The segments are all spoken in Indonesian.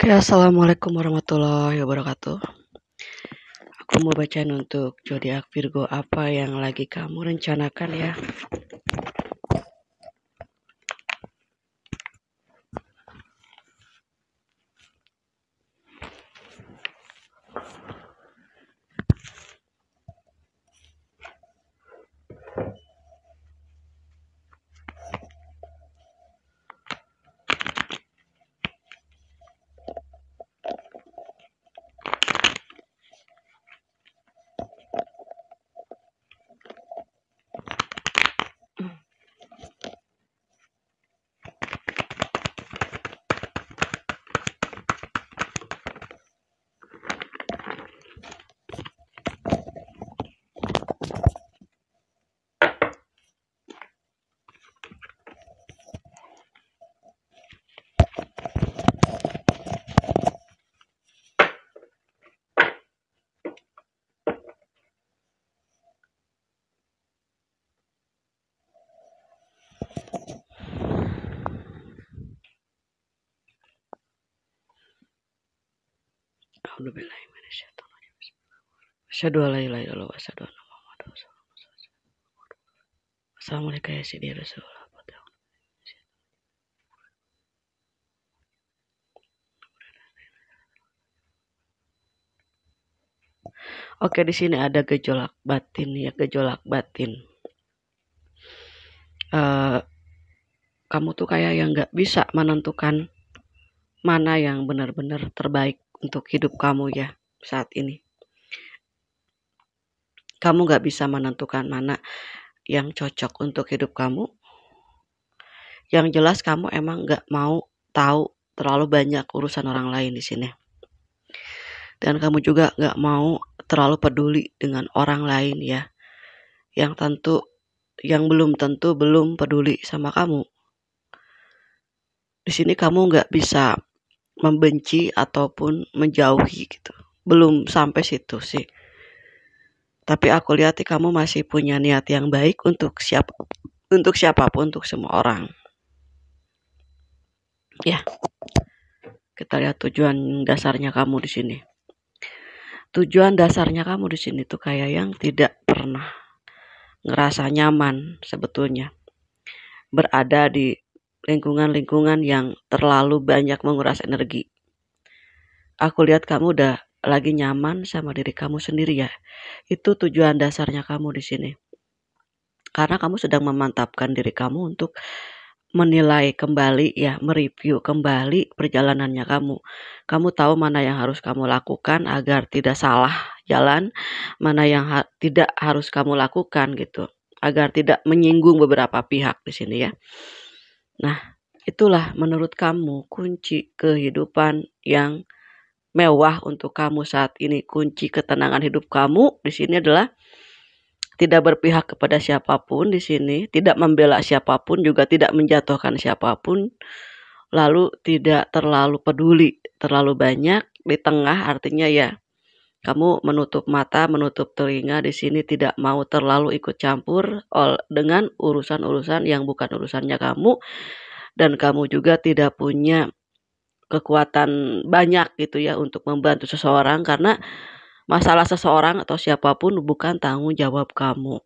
Oke, okay, assalamualaikum warahmatullahi wabarakatuh. Aku mau bacain untuk Jodiak Virgo apa yang lagi kamu rencanakan ya. A'udzu billahi minasyaitonir rajim. Asyhadu an la ilaha illallah wa asyhadu anna Muhammadar Rasulullah. Assalamualaikum ya sayyidi Rasulullah. Oke, di sini ada gejolak batin ya, gejolak batin. Uh, kamu tuh kayak yang nggak bisa menentukan mana yang benar-benar terbaik untuk hidup kamu ya saat ini. Kamu gak bisa menentukan mana yang cocok untuk hidup kamu. Yang jelas kamu emang gak mau tahu terlalu banyak urusan orang lain di sini. Dan kamu juga gak mau terlalu peduli dengan orang lain ya. Yang tentu, yang belum tentu belum peduli sama kamu. Di sini kamu gak bisa membenci ataupun menjauhi gitu. Belum sampai situ sih. Tapi aku lihat kamu masih punya niat yang baik untuk siap untuk siapapun, untuk semua orang. Ya. Kita lihat tujuan dasarnya kamu di sini. Tujuan dasarnya kamu di sini tuh kayak yang tidak pernah ngerasa nyaman sebetulnya berada di lingkungan-lingkungan yang terlalu banyak menguras energi. Aku lihat kamu udah lagi nyaman sama diri kamu sendiri ya. Itu tujuan dasarnya kamu di sini. Karena kamu sedang memantapkan diri kamu untuk menilai kembali ya, mereview kembali perjalanannya kamu. Kamu tahu mana yang harus kamu lakukan agar tidak salah jalan, mana yang ha tidak harus kamu lakukan gitu, agar tidak menyinggung beberapa pihak di sini ya. Nah, itulah menurut kamu kunci kehidupan yang mewah untuk kamu saat ini. Kunci ketenangan hidup kamu di sini adalah tidak berpihak kepada siapapun di sini, tidak membela siapapun, juga tidak menjatuhkan siapapun, lalu tidak terlalu peduli terlalu banyak di tengah artinya ya kamu menutup mata, menutup telinga di sini tidak mau terlalu ikut campur dengan urusan-urusan yang bukan urusannya kamu dan kamu juga tidak punya kekuatan banyak gitu ya untuk membantu seseorang karena masalah seseorang atau siapapun bukan tanggung jawab kamu.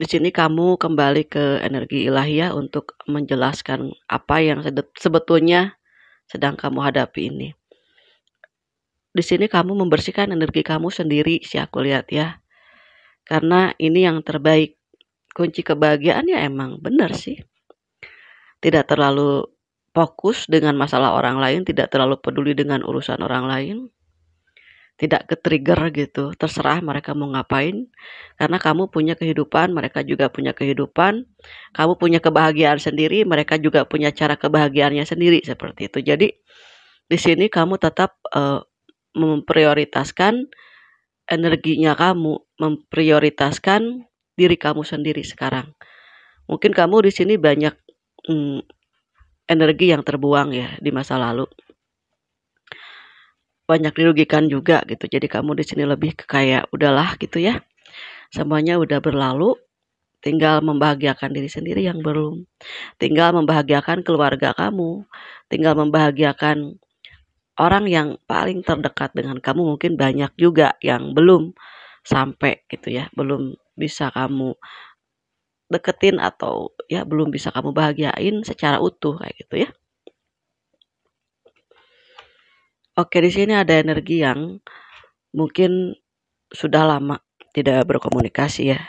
Di sini kamu kembali ke energi ilahiyah untuk menjelaskan apa yang sebetulnya sedang kamu hadapi ini di sini kamu membersihkan energi kamu sendiri sih aku lihat ya. Karena ini yang terbaik. Kunci kebahagiaan ya emang benar sih. Tidak terlalu fokus dengan masalah orang lain, tidak terlalu peduli dengan urusan orang lain. Tidak ke trigger gitu, terserah mereka mau ngapain. Karena kamu punya kehidupan, mereka juga punya kehidupan. Kamu punya kebahagiaan sendiri, mereka juga punya cara kebahagiaannya sendiri seperti itu. Jadi di sini kamu tetap uh, memprioritaskan energinya kamu, memprioritaskan diri kamu sendiri sekarang. Mungkin kamu di sini banyak hmm, energi yang terbuang ya di masa lalu. Banyak dirugikan juga gitu. Jadi kamu di sini lebih ke kayak udahlah gitu ya. Semuanya udah berlalu, tinggal membahagiakan diri sendiri yang belum. Tinggal membahagiakan keluarga kamu, tinggal membahagiakan orang yang paling terdekat dengan kamu mungkin banyak juga yang belum sampai gitu ya, belum bisa kamu deketin atau ya belum bisa kamu bahagiain secara utuh kayak gitu ya. Oke, di sini ada energi yang mungkin sudah lama tidak berkomunikasi ya.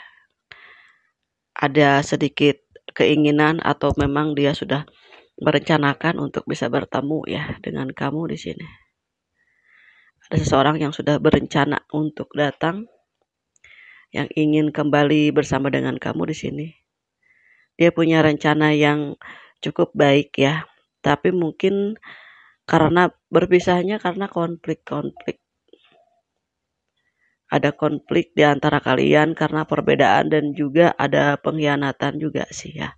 Ada sedikit keinginan atau memang dia sudah merencanakan untuk bisa bertemu ya dengan kamu di sini. Ada seseorang yang sudah berencana untuk datang yang ingin kembali bersama dengan kamu di sini. Dia punya rencana yang cukup baik ya, tapi mungkin karena berpisahnya karena konflik-konflik. Ada konflik di antara kalian karena perbedaan dan juga ada pengkhianatan juga sih ya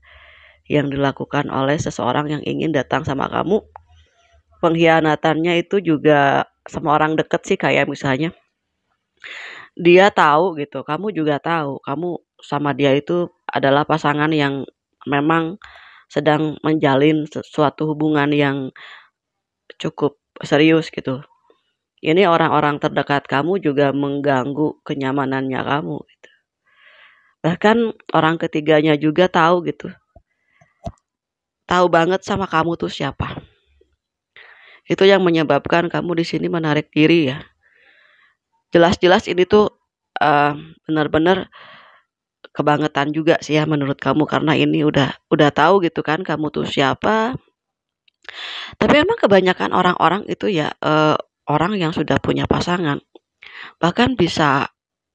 yang dilakukan oleh seseorang yang ingin datang sama kamu. Pengkhianatannya itu juga sama orang deket sih kayak misalnya dia tahu gitu, kamu juga tahu, kamu sama dia itu adalah pasangan yang memang sedang menjalin suatu hubungan yang cukup serius gitu. Ini orang-orang terdekat kamu juga mengganggu kenyamanannya kamu gitu. Bahkan orang ketiganya juga tahu gitu tahu banget sama kamu tuh siapa. Itu yang menyebabkan kamu di sini menarik diri ya. Jelas-jelas ini tuh uh, benar-benar kebangetan juga sih ya menurut kamu karena ini udah udah tahu gitu kan kamu tuh siapa. Tapi emang kebanyakan orang-orang itu ya uh, orang yang sudah punya pasangan bahkan bisa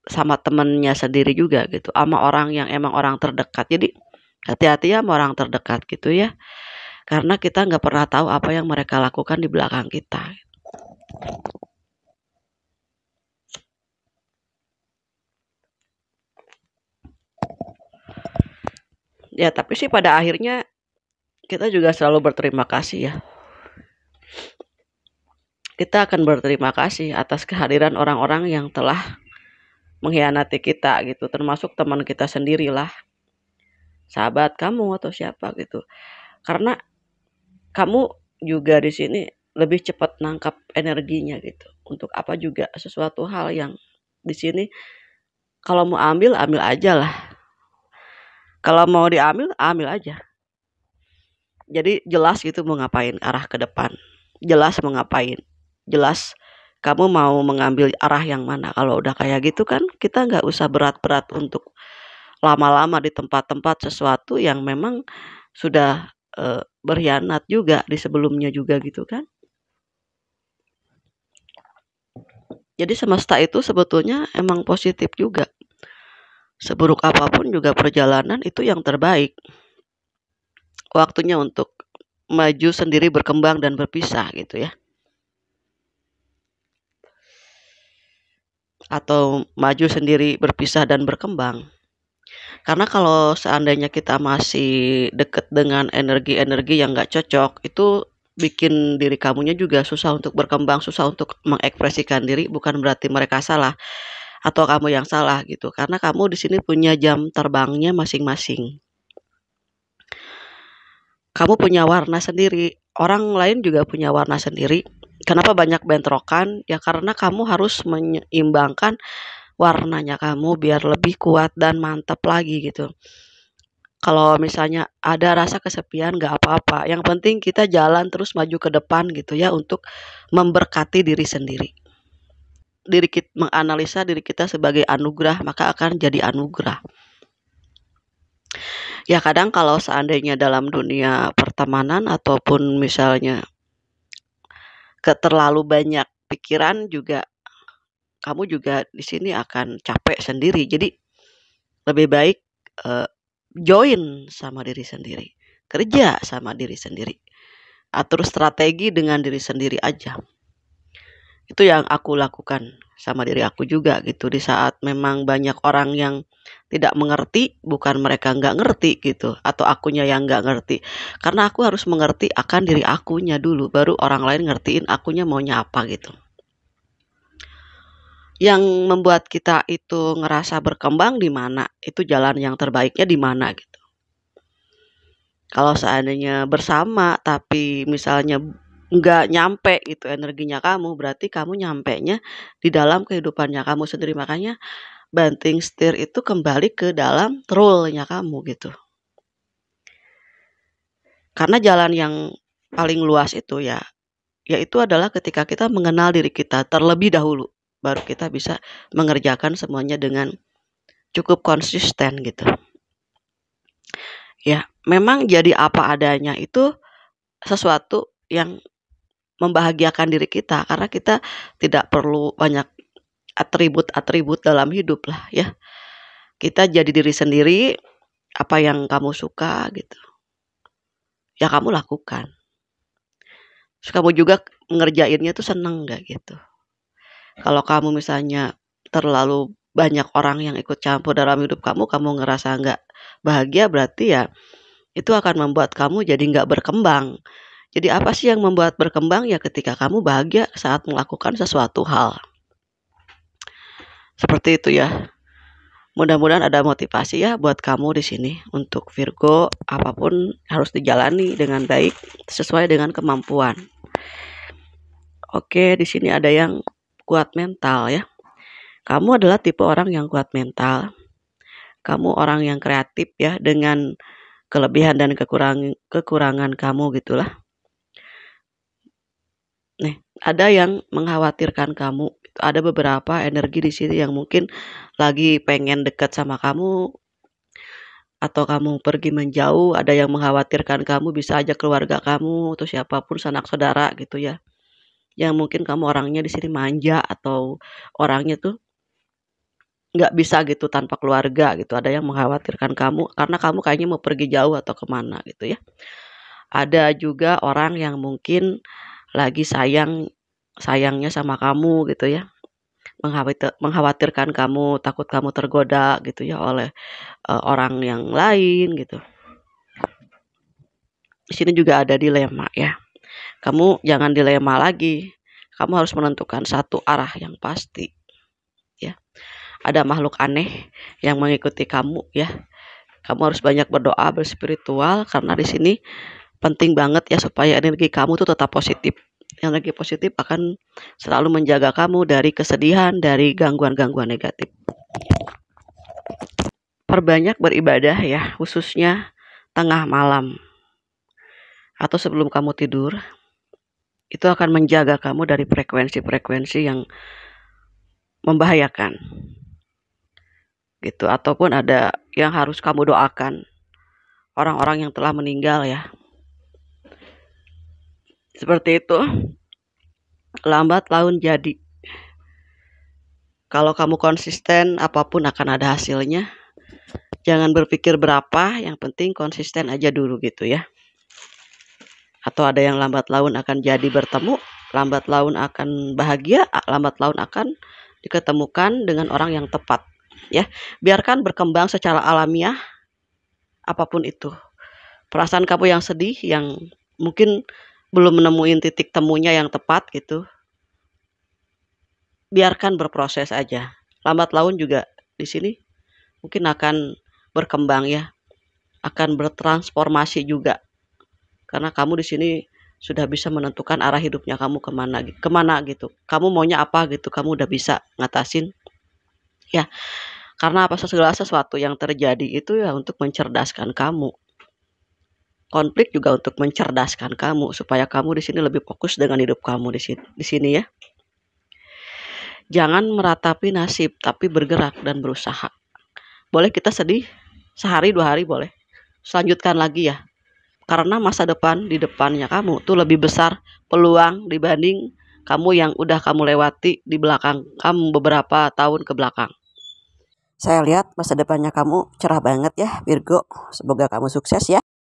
sama temennya sendiri juga gitu sama orang yang emang orang terdekat jadi hati-hati ya sama orang terdekat gitu ya karena kita nggak pernah tahu apa yang mereka lakukan di belakang kita ya tapi sih pada akhirnya kita juga selalu berterima kasih ya kita akan berterima kasih atas kehadiran orang-orang yang telah mengkhianati kita gitu termasuk teman kita sendirilah sahabat kamu atau siapa gitu karena kamu juga di sini lebih cepat nangkap energinya gitu untuk apa juga sesuatu hal yang di sini kalau mau ambil ambil aja lah kalau mau diambil ambil aja jadi jelas gitu mau ngapain arah ke depan jelas mau ngapain jelas kamu mau mengambil arah yang mana kalau udah kayak gitu kan kita nggak usah berat-berat untuk lama-lama di tempat-tempat sesuatu yang memang sudah e, berkhianat juga di sebelumnya juga gitu kan. Jadi semesta itu sebetulnya emang positif juga. Seburuk apapun juga perjalanan itu yang terbaik. Waktunya untuk maju sendiri berkembang dan berpisah gitu ya. Atau maju sendiri berpisah dan berkembang. Karena kalau seandainya kita masih deket dengan energi-energi yang nggak cocok, itu bikin diri kamunya juga susah untuk berkembang, susah untuk mengekspresikan diri, bukan berarti mereka salah atau kamu yang salah gitu. Karena kamu di sini punya jam terbangnya masing-masing. Kamu punya warna sendiri, orang lain juga punya warna sendiri. Kenapa banyak bentrokan? Ya karena kamu harus menyeimbangkan warnanya kamu biar lebih kuat dan mantap lagi gitu kalau misalnya ada rasa kesepian gak apa-apa yang penting kita jalan terus maju ke depan gitu ya untuk memberkati diri sendiri diri kita menganalisa diri kita sebagai anugerah maka akan jadi anugerah ya kadang kalau seandainya dalam dunia pertemanan ataupun misalnya keterlalu banyak pikiran juga kamu juga di sini akan capek sendiri. Jadi lebih baik uh, join sama diri sendiri, kerja sama diri sendiri, atur strategi dengan diri sendiri aja. Itu yang aku lakukan sama diri aku juga gitu di saat memang banyak orang yang tidak mengerti bukan mereka nggak ngerti gitu atau akunya yang nggak ngerti karena aku harus mengerti akan diri akunya dulu baru orang lain ngertiin akunya maunya apa gitu yang membuat kita itu ngerasa berkembang di mana, itu jalan yang terbaiknya di mana gitu. Kalau seandainya bersama tapi misalnya nggak nyampe itu energinya kamu, berarti kamu nyampe nya di dalam kehidupannya kamu sendiri. Makanya banting setir itu kembali ke dalam role-nya kamu gitu. Karena jalan yang paling luas itu ya yaitu adalah ketika kita mengenal diri kita terlebih dahulu baru kita bisa mengerjakan semuanya dengan cukup konsisten gitu. Ya, memang jadi apa adanya itu sesuatu yang membahagiakan diri kita karena kita tidak perlu banyak atribut-atribut dalam hidup lah ya. Kita jadi diri sendiri apa yang kamu suka gitu. Ya kamu lakukan. Terus kamu juga ngerjainnya tuh seneng gak gitu. Ya. Kalau kamu misalnya terlalu banyak orang yang ikut campur dalam hidup kamu, kamu ngerasa nggak bahagia, berarti ya itu akan membuat kamu jadi nggak berkembang. Jadi apa sih yang membuat berkembang? Ya ketika kamu bahagia saat melakukan sesuatu hal. Seperti itu ya. Mudah-mudahan ada motivasi ya buat kamu di sini untuk Virgo apapun harus dijalani dengan baik sesuai dengan kemampuan. Oke, di sini ada yang kuat mental ya. Kamu adalah tipe orang yang kuat mental. Kamu orang yang kreatif ya dengan kelebihan dan kekurangan kekurangan kamu gitulah. Nih, ada yang mengkhawatirkan kamu. Ada beberapa energi di sini yang mungkin lagi pengen dekat sama kamu atau kamu pergi menjauh, ada yang mengkhawatirkan kamu bisa aja keluarga kamu atau siapapun sanak saudara gitu ya yang mungkin kamu orangnya di sini manja atau orangnya tuh nggak bisa gitu tanpa keluarga gitu ada yang mengkhawatirkan kamu karena kamu kayaknya mau pergi jauh atau kemana gitu ya ada juga orang yang mungkin lagi sayang sayangnya sama kamu gitu ya mengkhawatir, mengkhawatirkan kamu takut kamu tergoda gitu ya oleh uh, orang yang lain gitu di sini juga ada dilema ya kamu jangan dilema lagi. Kamu harus menentukan satu arah yang pasti. Ya. Ada makhluk aneh yang mengikuti kamu ya. Kamu harus banyak berdoa, berspiritual karena di sini penting banget ya supaya energi kamu tuh tetap positif. Energi positif akan selalu menjaga kamu dari kesedihan, dari gangguan-gangguan negatif. Perbanyak beribadah ya, khususnya tengah malam atau sebelum kamu tidur itu akan menjaga kamu dari frekuensi-frekuensi yang membahayakan. Gitu, ataupun ada yang harus kamu doakan orang-orang yang telah meninggal ya. Seperti itu. Lambat laun jadi. Kalau kamu konsisten, apapun akan ada hasilnya. Jangan berpikir berapa, yang penting konsisten aja dulu gitu ya atau ada yang lambat laun akan jadi bertemu, lambat laun akan bahagia, lambat laun akan diketemukan dengan orang yang tepat. Ya, biarkan berkembang secara alamiah apapun itu. Perasaan kamu yang sedih, yang mungkin belum menemuin titik temunya yang tepat gitu. Biarkan berproses aja. Lambat laun juga di sini mungkin akan berkembang ya akan bertransformasi juga karena kamu di sini sudah bisa menentukan arah hidupnya kamu kemana kemana gitu kamu maunya apa gitu kamu udah bisa ngatasin ya karena apa segala sesuatu yang terjadi itu ya untuk mencerdaskan kamu konflik juga untuk mencerdaskan kamu supaya kamu di sini lebih fokus dengan hidup kamu di sini di sini ya jangan meratapi nasib tapi bergerak dan berusaha boleh kita sedih sehari dua hari boleh selanjutkan lagi ya karena masa depan di depannya kamu tuh lebih besar peluang dibanding kamu yang udah kamu lewati di belakang kamu beberapa tahun ke belakang. Saya lihat masa depannya kamu cerah banget ya Virgo. Semoga kamu sukses ya.